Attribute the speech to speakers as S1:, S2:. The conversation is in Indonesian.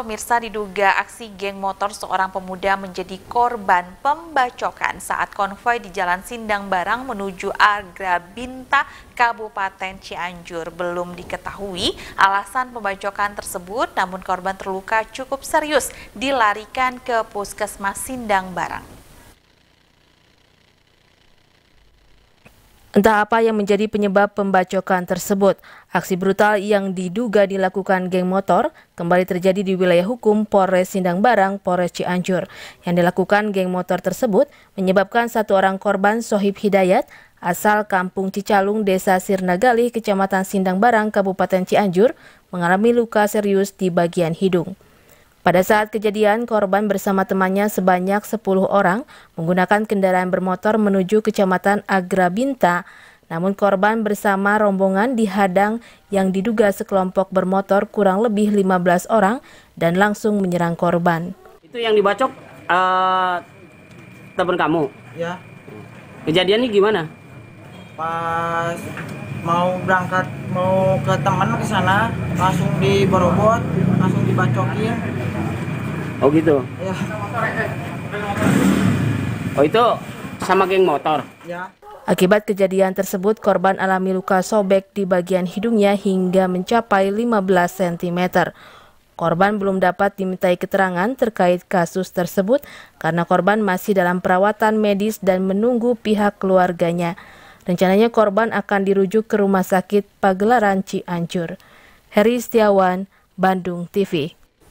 S1: Pemirsa diduga aksi geng motor seorang pemuda menjadi korban pembacokan saat konvoi di Jalan Sindang Barang menuju Agra Binta, Kabupaten Cianjur. Belum diketahui alasan pembacokan tersebut, namun korban terluka cukup serius dilarikan ke Puskesmas Sindang Barang.
S2: Entah apa yang menjadi penyebab pembacokan tersebut. Aksi brutal yang diduga dilakukan geng motor kembali terjadi di wilayah hukum Polres Sindang Barang, Polres Cianjur. Yang dilakukan geng motor tersebut menyebabkan satu orang korban Sohib Hidayat asal Kampung Cicalung, Desa Sirnagali, Kecamatan Sindang Barang, Kabupaten Cianjur mengalami luka serius di bagian hidung. Pada saat kejadian, korban bersama temannya sebanyak 10 orang menggunakan kendaraan bermotor menuju Kecamatan Agrabinta. Namun korban bersama rombongan dihadang yang diduga sekelompok bermotor kurang lebih 15 orang dan langsung menyerang korban.
S3: Itu yang dibacok uh, teman kamu? Ya. Kejadian ini gimana? Pas mau berangkat mau ke teman ke sana langsung diborobot, langsung dibacokin Oh gitu. Ya. Oh itu sama geng motor. Ya.
S2: Akibat kejadian tersebut, korban alami luka sobek di bagian hidungnya hingga mencapai 15 cm. Korban belum dapat dimintai keterangan terkait kasus tersebut karena korban masih dalam perawatan medis dan menunggu pihak keluarganya. Rencananya korban akan dirujuk ke rumah sakit Pagelaran Cianjur. Heri Setiawan, Bandung TV.